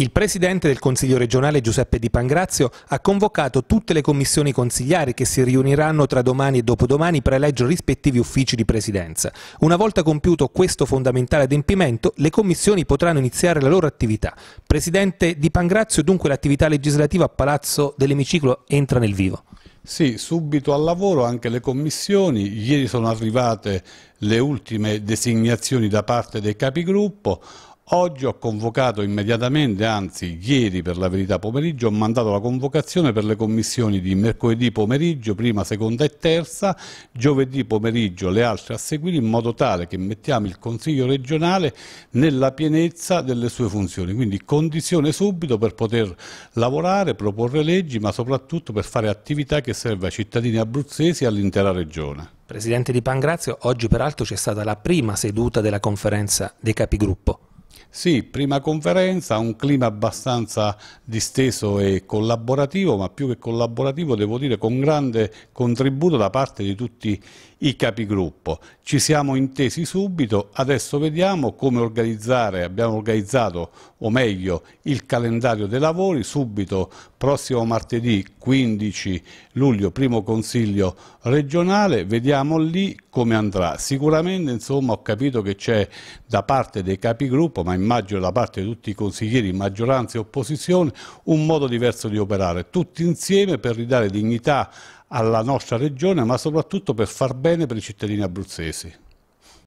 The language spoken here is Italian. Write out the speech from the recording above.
Il presidente del Consiglio regionale Giuseppe Di Pangrazio ha convocato tutte le commissioni consigliari che si riuniranno tra domani e dopodomani per eleggere i rispettivi uffici di presidenza. Una volta compiuto questo fondamentale adempimento, le commissioni potranno iniziare la loro attività. Presidente Di Pangrazio, dunque l'attività legislativa a Palazzo dell'Emiciclo entra nel vivo. Sì, subito al lavoro anche le commissioni, ieri sono arrivate le ultime designazioni da parte dei capigruppo, Oggi ho convocato immediatamente, anzi ieri per la verità pomeriggio, ho mandato la convocazione per le commissioni di mercoledì pomeriggio, prima, seconda e terza, giovedì pomeriggio le altre a seguire in modo tale che mettiamo il Consiglio regionale nella pienezza delle sue funzioni, quindi condizione subito per poter lavorare, proporre leggi ma soprattutto per fare attività che serve ai cittadini abruzzesi e all'intera regione. Presidente Di Pangrazio, oggi peraltro c'è stata la prima seduta della conferenza dei capigruppo. Sì, prima conferenza, un clima abbastanza disteso e collaborativo, ma più che collaborativo devo dire con grande contributo da parte di tutti i i capigruppo. Ci siamo intesi subito, adesso vediamo come organizzare, abbiamo organizzato o meglio il calendario dei lavori, subito prossimo martedì 15 luglio primo consiglio regionale, vediamo lì come andrà. Sicuramente insomma ho capito che c'è da parte dei capigruppo, ma immagino da parte di tutti i consiglieri, maggioranza e opposizione, un modo diverso di operare, tutti insieme per ridare dignità alla nostra regione, ma soprattutto per far bene per i cittadini abruzzesi.